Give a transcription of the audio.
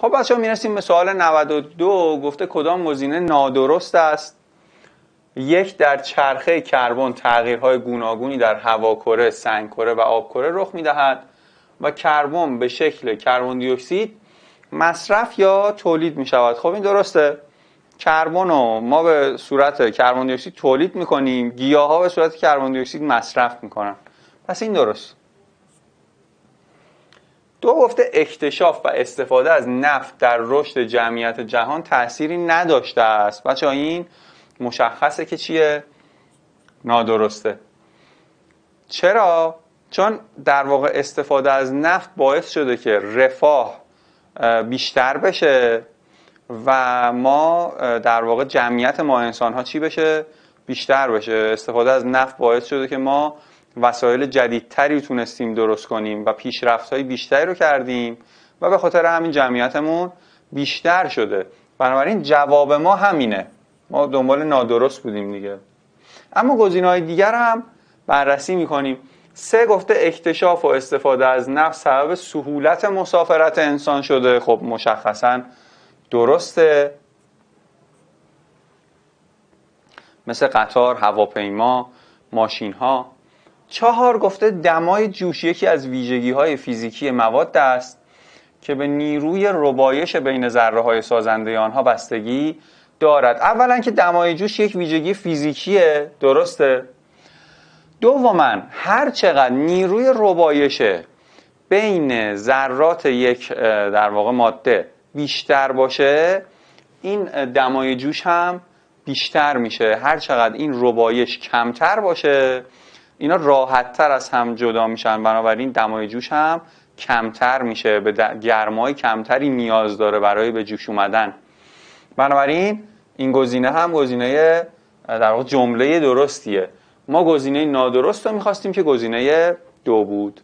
خب بچه ها میرسیم به سوال 92 گفته کدام گزینه نادرست است یک در چرخه کربن تغییرهای گوناگونی در هواکره، سنگکره و آبکره رخ میدهد و کربن به شکل کربن دیوکسید مصرف یا تولید می شود خب این درسته کربن رو ما به صورت کربن دیوکسید تولید میکنیم گیاه ها به صورت کربن دیوکسید مصرف میکنن پس این درست دانشگاه گفته اکتشاف و استفاده از نفت در رشد جمعیت جهان تأثیری نداشته است بچه این مشخصه که چیه؟ نادرسته چرا؟ چون در واقع استفاده از نفت باعث شده که رفاه بیشتر بشه و ما در واقع جمعیت ما انسان ها چی بشه؟ بیشتر بشه استفاده از نفت باعث شده که ما وسایل جدیدتری تونستیم درست کنیم و پیشرفت های بیشتری رو کردیم و به خاطر همین جمعیتمون بیشتر شده بنابراین جواب ما همینه ما دنبال نادرست بودیم دیگه اما گذین های دیگر هم بررسی میکنیم سه گفته اکتشاف و استفاده از نفس سبب سهولت مسافرت انسان شده خب مشخصا درسته مثل قطار، هواپیما، ماشین ها چهار گفته دمای جوش یکی از ویژگی های فیزیکی مواد است که به نیروی ربایش بین ذره های سازنده آنها بستگی دارد اولا که دمای جوش یک ویژگی فیزیکیه درسته دوما هر چقدر نیروی ربایش بین ذرات یک در واقع ماده بیشتر باشه این دمای جوش هم بیشتر میشه هر چقدر این ربایش کمتر باشه اینا راحت تر از هم جدا میشن بنابراین دمای جوش هم کمتر میشه به گرمای کمتری نیاز داره برای به جوش اومدن بنابراین این گزینه هم گزینه در واقع جمله درستیه ما گزینه نادرست رو میخواستیم که گزینه دو بود